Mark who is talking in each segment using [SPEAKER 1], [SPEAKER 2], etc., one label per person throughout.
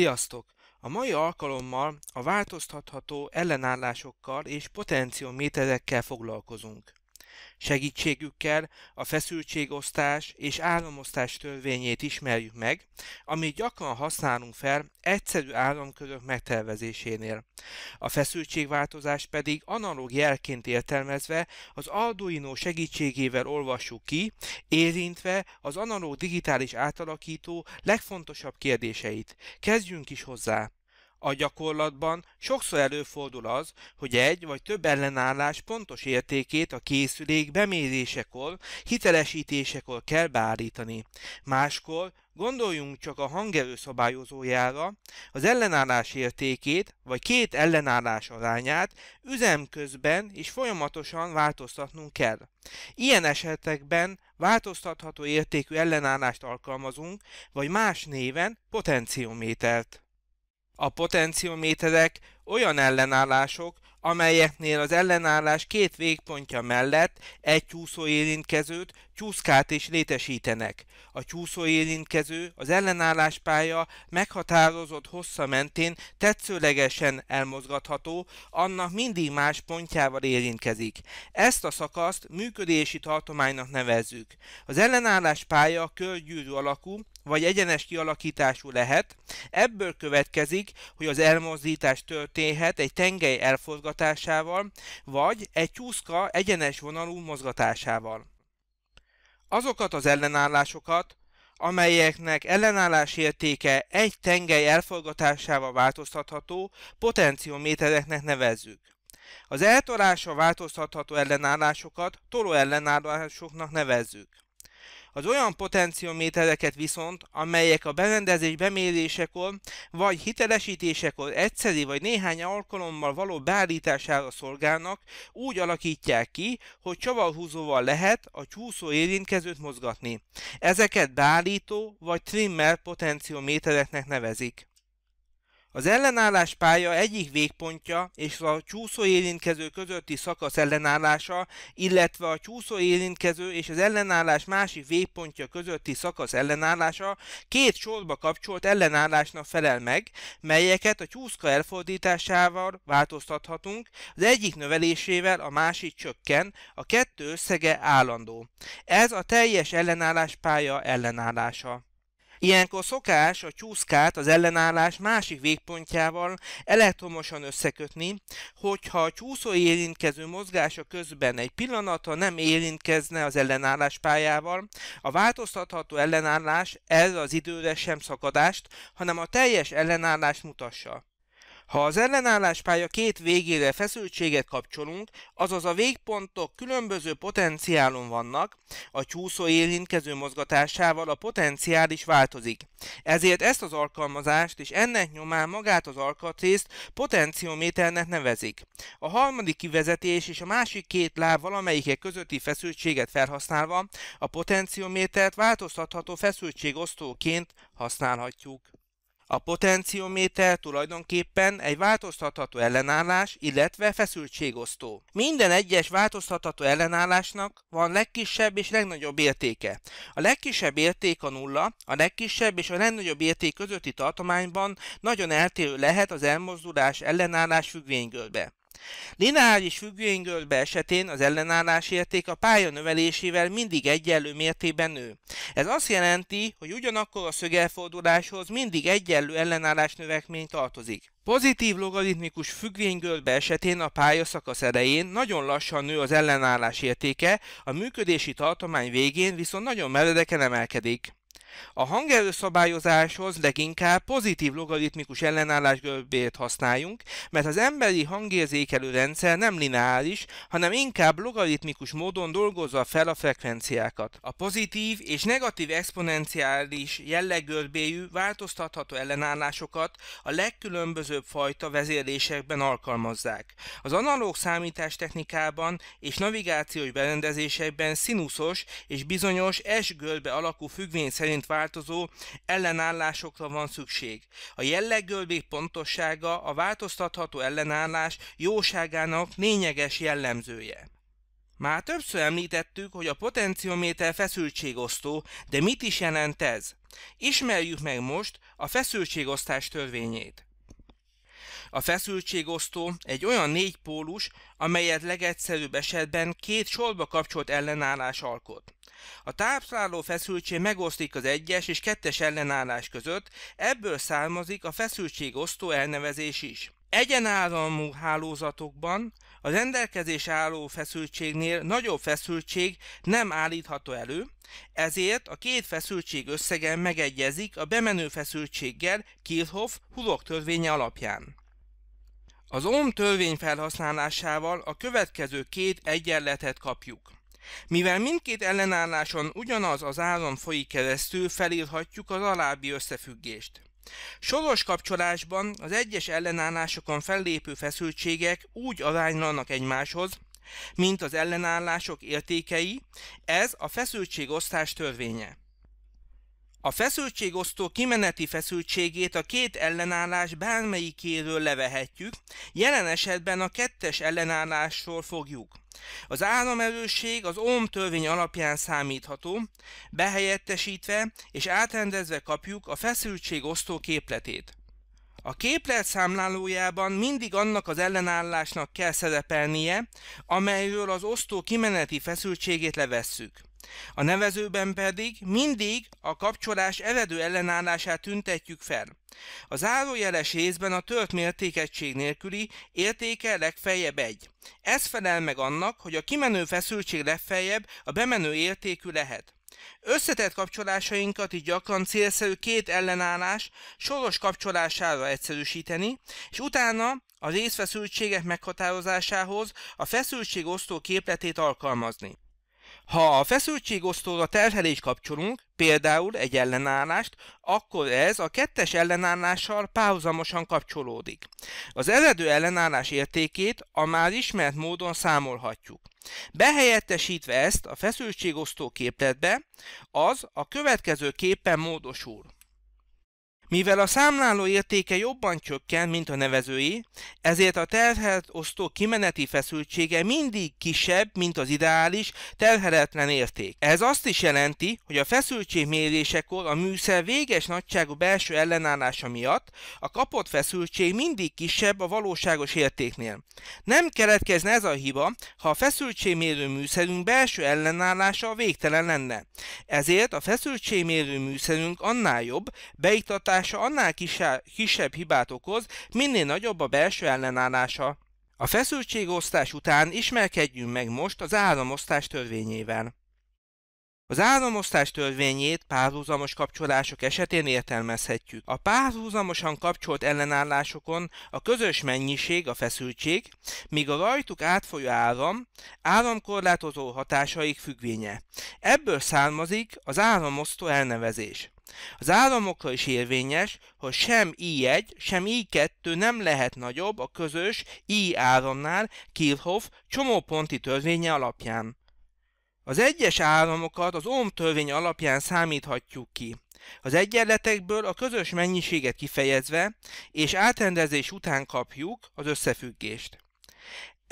[SPEAKER 1] Sziasztok! A mai alkalommal a változtatható ellenállásokkal és potenciométerekkel foglalkozunk. Segítségükkel a feszültségosztás és államosztás törvényét ismerjük meg, amit gyakran használunk fel egyszerű államkörök megtervezésénél. A feszültségváltozás pedig analóg jelként értelmezve az Arduino segítségével olvassuk ki, érintve az analóg digitális átalakító legfontosabb kérdéseit. Kezdjünk is hozzá! A gyakorlatban sokszor előfordul az, hogy egy vagy több ellenállás pontos értékét a készülék bemérésekor, hitelesítésekor kell beállítani. Máskor Gondoljunk csak a hangerő szabályozójára, az ellenállás értékét vagy két ellenállás arányát üzemközben és folyamatosan változtatnunk kell. Ilyen esetekben változtatható értékű ellenállást alkalmazunk, vagy más néven potenciométert. A potenciométerek olyan ellenállások, amelyeknél az ellenállás két végpontja mellett egy csúszóérintkezőt, csúszkát is létesítenek. A csúszóérintkező az ellenállás pálya meghatározott hossza mentén tetszőlegesen elmozgatható, annak mindig más pontjával érintkezik. Ezt a szakaszt működési tartománynak nevezzük. Az ellenállás pálya körgyűrű alakú, vagy egyenes kialakítású lehet. Ebből következik, hogy az elmozdítás történhet egy tengely elforgatásával, vagy egy csúszka egyenes vonalú mozgatásával. Azokat az ellenállásokat, amelyeknek ellenállás értéke egy tengely elforgatásával változtatható, potenciométereknek nevezzük. Az eltolásra változtatható ellenállásokat toló ellenállásoknak nevezzük. Az olyan potenciométereket viszont, amelyek a berendezés bemérésekor vagy hitelesítésekor egyszeri vagy néhány alkalommal való beállítására szolgálnak, úgy alakítják ki, hogy csavarhúzóval lehet a csúszó érintkezőt mozgatni. Ezeket beállító vagy trimmer potenciométereknek nevezik. Az ellenállás pálya egyik végpontja és a csúszó érintkező közötti szakasz ellenállása, illetve a csúszó érintkező és az ellenállás másik végpontja közötti szakasz ellenállása két sorba kapcsolt ellenállásnak felel meg, melyeket a csúszka elfordításával változtathatunk, az egyik növelésével a másik csökken, a kettő összege állandó. Ez a teljes ellenállás pálya ellenállása. Ilyenkor szokás a csúszkát az ellenállás másik végpontjával elektromosan összekötni, hogyha a csúszó érintkező mozgása közben egy pillanata nem érintkezne az ellenállás pályával, a változtatható ellenállás ez az időre sem szakadást, hanem a teljes ellenállást mutassa. Ha az ellenálláspálya két végére feszültséget kapcsolunk, azaz a végpontok különböző potenciálon vannak, a csúszó érintkező mozgatásával a potenciál is változik. Ezért ezt az alkalmazást és ennek nyomán magát az alkatrészt potenciométernek nevezik. A harmadik kivezetés és a másik két láb valamelyike közötti feszültséget felhasználva a potenciométert változtatható feszültségosztóként használhatjuk. A potenciométer tulajdonképpen egy változtatható ellenállás, illetve feszültségosztó. Minden egyes változtatható ellenállásnak van legkisebb és legnagyobb értéke. A legkisebb érték a nulla, a legkisebb és a legnagyobb érték közötti tartományban nagyon eltérő lehet az elmozdulás ellenállás függvénygörbe. Lineáris függvénygörbe esetén az ellenállás érték a pálya növelésével mindig egyenlő mértében nő. Ez azt jelenti, hogy ugyanakkor a szögelforduláshoz mindig egyenlő ellenállás növekmény tartozik. Pozitív logaritmikus függvénygörbe esetén a szakasz elején nagyon lassan nő az ellenállás értéke, a működési tartomány végén viszont nagyon meredeken emelkedik. A hangerőszabályozáshoz leginkább pozitív logaritmikus ellenállás görbét használjunk, mert az emberi hangérzékelő rendszer nem lineáris, hanem inkább logaritmikus módon dolgozza fel a frekvenciákat. A pozitív és negatív exponenciális jelleggörbéjű változtatható ellenállásokat a legkülönbözőbb fajta vezérlésekben alkalmazzák. Az analóg számítástechnikában és navigációs berendezésekben színuszos és bizonyos S görbe alakú függvény szerint időnként változó ellenállásokra van szükség. A jelleggől még pontossága a változtatható ellenállás jóságának lényeges jellemzője. Már többször említettük, hogy a potenciométer feszültségosztó, de mit is jelent ez? Ismerjük meg most a feszültségosztás törvényét. A feszültségosztó egy olyan négypólus, amelyet legegyszerűbb esetben két sorba kapcsolt ellenállás alkot. A tápláló feszültség megoszlik az egyes és kettes ellenállás között, ebből származik a feszültségosztó elnevezés is. Egyenállamú hálózatokban a rendelkezés álló feszültségnél nagyobb feszültség nem állítható elő, ezért a két feszültség összegen megegyezik a bemenő feszültséggel Kirchhoff-Hulok törvénye alapján. Az ohm törvény felhasználásával a következő két egyenletet kapjuk. Mivel mindkét ellenálláson ugyanaz az áram folyik keresztül, felírhatjuk az alábbi összefüggést. Soros kapcsolásban az egyes ellenállásokon fellépő feszültségek úgy aránylanak egymáshoz, mint az ellenállások értékei, ez a feszültségosztás törvénye. A feszültségosztó kimeneti feszültségét a két ellenállás bármelyikéről levehetjük, jelen esetben a kettes ellenállásról fogjuk. Az áramerősség az Ohm törvény alapján számítható, behelyettesítve és átrendezve kapjuk a feszültségosztó képletét. A képlet számlálójában mindig annak az ellenállásnak kell szerepelnie, amelyről az osztó kimeneti feszültségét levesszük. A nevezőben pedig mindig a kapcsolás eredő ellenállását tüntetjük fel. A zárójeles részben a tölt mértékegység nélküli értéke legfeljebb egy. Ez felel meg annak, hogy a kimenő feszültség legfeljebb a bemenő értékű lehet. Összetett kapcsolásainkat így gyakran célszerű két ellenállás soros kapcsolására egyszerűsíteni, és utána a részfeszültségek meghatározásához a feszültség osztó képletét alkalmazni. Ha a feszültségosztóra terhelést kapcsolunk, például egy ellenállást, akkor ez a kettes ellenállással párhuzamosan kapcsolódik. Az eredő ellenállás értékét a már ismert módon számolhatjuk. Behelyettesítve ezt a feszültségosztó képletbe, az a következő képen módosul. Mivel a számláló értéke jobban csökken, mint a nevezői, ezért a terhelt osztó kimeneti feszültsége mindig kisebb, mint az ideális terheletlen érték. Ez azt is jelenti, hogy a feszültségmérésekor a műszer véges nagyságú belső ellenállása miatt a kapott feszültség mindig kisebb a valóságos értéknél. Nem keletkezne ez a hiba, ha a feszültségmérő műszerünk belső ellenállása végtelen lenne. Ezért a feszültségmérő műszerünk annál jobb, beiktatás ellenállása annál kisebb, kisebb hibát okoz, minél nagyobb a belső ellenállása. A feszültségosztás után ismerkedjünk meg most az áramosztás törvényével. Az áramosztás törvényét párhuzamos kapcsolások esetén értelmezhetjük. A párhuzamosan kapcsolt ellenállásokon a közös mennyiség a feszültség, míg a rajtuk átfolyó áram áramkorlátozó hatásaik függvénye. Ebből származik az áramosztó elnevezés. Az államokra is érvényes, hogy sem I1, sem I2 nem lehet nagyobb a közös I áramnál Kirchhoff csomóponti törvénye alapján. Az egyes áramokat az Ohm törvény alapján számíthatjuk ki. Az egyenletekből a közös mennyiséget kifejezve és átrendezés után kapjuk az összefüggést.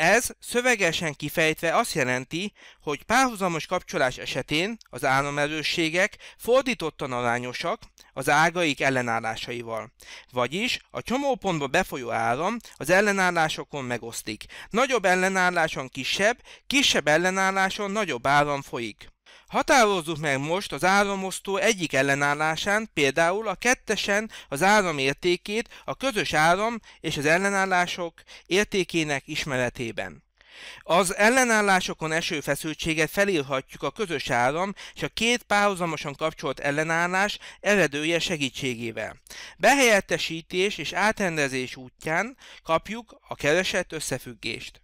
[SPEAKER 1] Ez szövegesen kifejtve azt jelenti, hogy párhuzamos kapcsolás esetén az államerősségek fordítottan arányosak az ágaik ellenállásaival. Vagyis a csomópontba befolyó áram az ellenállásokon megosztik. Nagyobb ellenálláson kisebb, kisebb ellenálláson nagyobb áram folyik. Határozzuk meg most az áramosztó egyik ellenállásán, például a kettesen az áram értékét a közös áram és az ellenállások értékének ismeretében. Az ellenállásokon eső feszültséget felírhatjuk a közös áram és a két párhuzamosan kapcsolt ellenállás eredője segítségével. Behelyettesítés és átrendezés útján kapjuk a keresett összefüggést.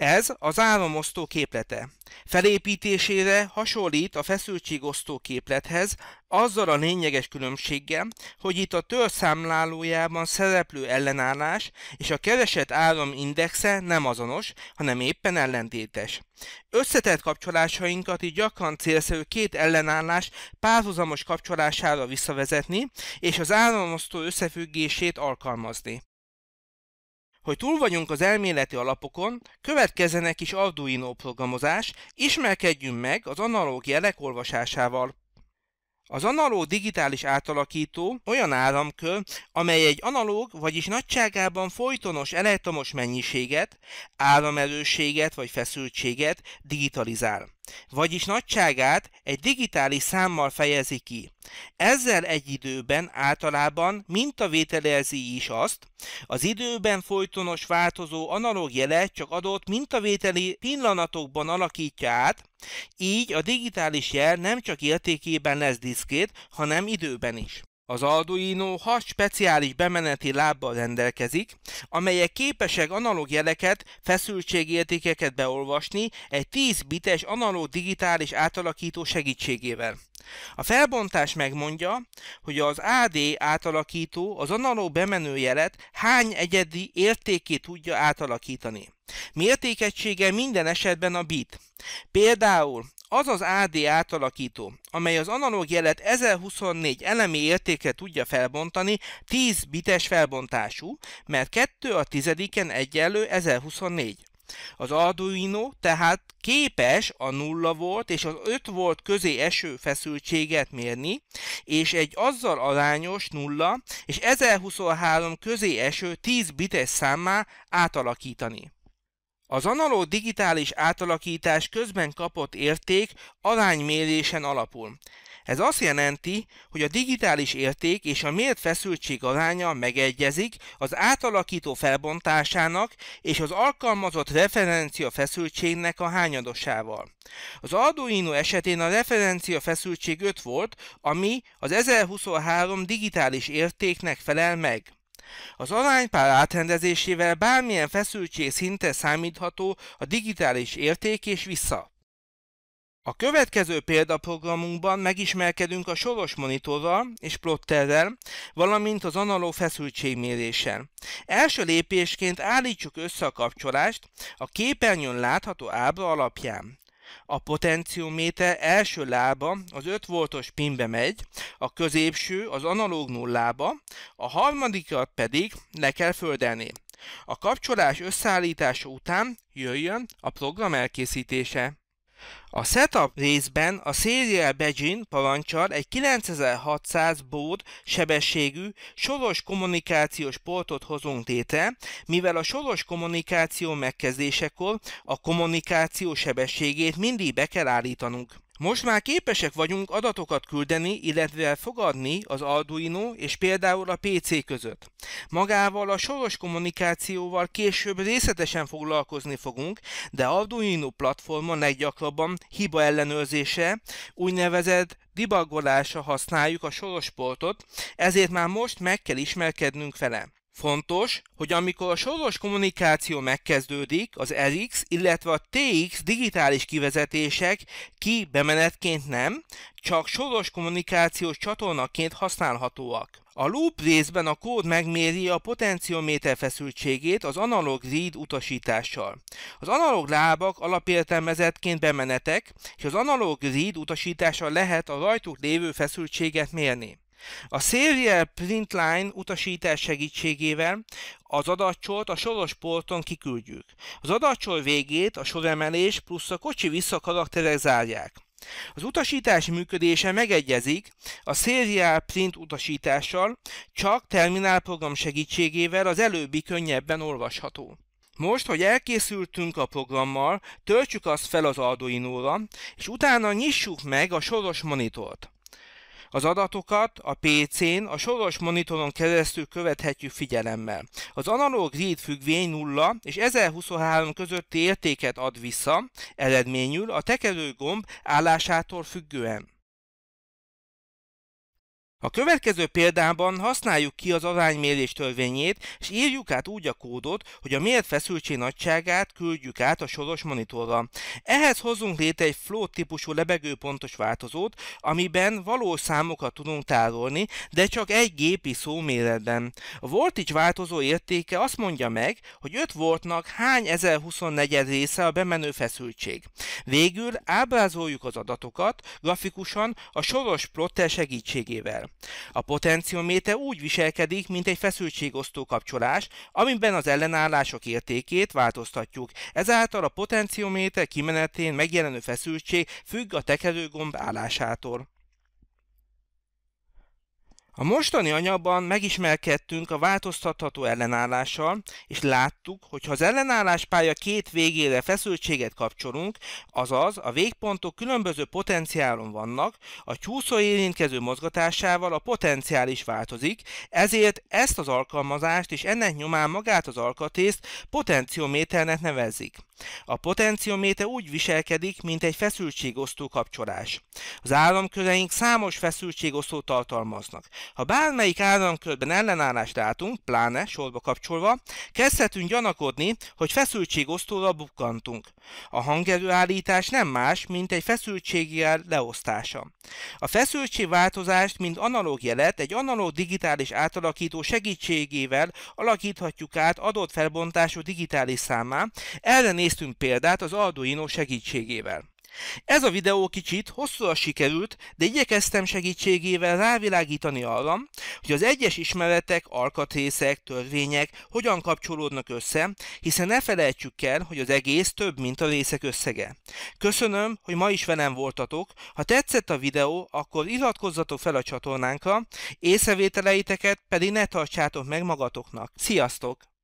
[SPEAKER 1] Ez az áramosztó képlete. Felépítésére hasonlít a feszültségosztó képlethez, azzal a lényeges különbséggel, hogy itt a törszámlálójában szereplő ellenállás és a keresett áram indexe nem azonos, hanem éppen ellentétes. Összetett kapcsolásainkat így gyakran célszerű két ellenállás párhuzamos kapcsolására visszavezetni, és az áramosztó összefüggését alkalmazni hogy túl vagyunk az elméleti alapokon, következzenek is Arduino programozás, ismerkedjünk meg az analóg jelek olvasásával. Az analóg digitális átalakító olyan áramkör, amely egy analóg, vagyis nagyságában folytonos elektromos mennyiséget, áramerősséget vagy feszültséget digitalizál, vagyis nagyságát egy digitális számmal fejezi ki. Ezzel egy időben általában mintavételezi is azt, az időben folytonos változó analóg jelet csak adott mintavételi pillanatokban alakítja át, így a digitális jel nem csak értékében lesz diszkét, hanem időben is. Az Arduino 6 speciális bemeneti lábbal rendelkezik, amelyek képesek analóg jeleket, feszültségértékeket beolvasni egy 10 bites analóg digitális átalakító segítségével. A felbontás megmondja, hogy az AD átalakító az analóg bemenőjelet hány egyedi értékét tudja átalakítani. Mértékegysége minden esetben a bit. Például az az AD átalakító, amely az analóg jelet 1024 elemi értékre tudja felbontani, 10 bites felbontású, mert 2 a tizediken egyenlő 1024. Az Arduino tehát képes a 0 volt és az 5 volt közé eső feszültséget mérni, és egy azzal arányos 0 és 1023 közé eső 10 bites számmá átalakítani. Az analóg digitális átalakítás közben kapott érték aránymérésen alapul. Ez azt jelenti, hogy a digitális érték és a mért feszültség aránya megegyezik az átalakító felbontásának és az alkalmazott referencia feszültségnek a hányadosával. Az Arduino esetén a referencia feszültség 5 volt, ami az 1023 digitális értéknek felel meg. Az aránypár átrendezésével bármilyen feszültség szinte számítható a digitális érték és vissza. A következő példaprogramunkban megismerkedünk a soros monitorral és plotterrel, valamint az analóg feszültségméréssel. Első lépésként állítsuk össze a kapcsolást a képernyőn látható ábra alapján. A potenciométer első lába az 5 voltos pinbe megy, a középső az analóg nullába, a harmadikat pedig le kell földelni. A kapcsolás összeállítása után jöjjön a program elkészítése. A setup részben a Serial begin parancsal egy 9600 bód sebességű soros kommunikációs portot hozunk létre, mivel a soros kommunikáció megkezdésekor a kommunikáció sebességét mindig be kell állítanunk. Most már képesek vagyunk adatokat küldeni, illetve fogadni az Arduino és például a PC között. Magával a soros kommunikációval később részletesen foglalkozni fogunk, de Arduino platformon leggyakrabban hiba ellenőrzése, úgynevezett debugolásra használjuk a soros portot, ezért már most meg kell ismerkednünk vele. Fontos, hogy amikor a soros kommunikáció megkezdődik, az RX, illetve a TX digitális kivezetések ki bemenetként nem, csak soros kommunikációs csatornaként használhatóak. A loop részben a kód megméri a potenciométer feszültségét az analog read utasítással. Az analóg lábak alapértelmezetként bemenetek, és az analóg read utasítással lehet a rajtuk lévő feszültséget mérni. A Serial Printline utasítás segítségével az adatcsort a soros porton kiküldjük. Az adatcsor végét a soremelés plusz a kocsi visszakarakterek zárják. Az utasítás működése megegyezik a Serial Print utasítással, csak program segítségével az előbbi könnyebben olvasható. Most, hogy elkészültünk a programmal, töltsük azt fel az Arduino-ra, és utána nyissuk meg a soros monitort. Az adatokat a PC-n a soros monitoron keresztül követhetjük figyelemmel. Az analóg read függvény 0 és 1023 közötti értéket ad vissza, eredményül a gomb állásától függően. A következő példában használjuk ki az aránymérés törvényét, és írjuk át úgy a kódot, hogy a mért feszültség nagyságát küldjük át a soros monitorra. Ehhez hozzunk létre egy float típusú lebegőpontos változót, amiben valós számokat tudunk tárolni, de csak egy gépi szó méretben. A voltage változó értéke azt mondja meg, hogy 5 voltnak hány 1024 része a bemenő feszültség. Végül ábrázoljuk az adatokat grafikusan a soros plotter segítségével. A potenciométer úgy viselkedik, mint egy feszültségosztó kapcsolás, amiben az ellenállások értékét változtatjuk. Ezáltal a potenciométer kimenetén megjelenő feszültség függ a tekerőgomb állásától. A mostani anyagban megismerkedtünk a változtatható ellenállással, és láttuk, hogy ha az ellenállás pálya két végére feszültséget kapcsolunk, azaz a végpontok különböző potenciálon vannak, a csúszó érintkező mozgatásával a potenciál is változik, ezért ezt az alkalmazást és ennek nyomán magát az alkatészt potenciométernek nevezik. A potenciométer úgy viselkedik, mint egy feszültségosztó kapcsolás. Az áramköreink számos feszültségosztót tartalmaznak. Ha bármelyik áramkörben ellenállást látunk, pláne sorba kapcsolva, kezdhetünk gyanakodni, hogy feszültségosztóra bukkantunk. A hangerőállítás nem más, mint egy feszültségjel leosztása. A feszültségváltozást, mint analóg jelet, egy analóg digitális átalakító segítségével alakíthatjuk át adott felbontású digitális számá, ellenézve néztünk példát az Arduino segítségével. Ez a videó kicsit hosszúra sikerült, de igyekeztem segítségével rávilágítani arra, hogy az egyes ismeretek, alkatrészek, törvények hogyan kapcsolódnak össze, hiszen ne felejtsük el, hogy az egész több, mint a részek összege. Köszönöm, hogy ma is velem voltatok, ha tetszett a videó, akkor iratkozzatok fel a csatornánkra, észrevételeiteket pedig ne tartsátok meg magatoknak. Sziasztok!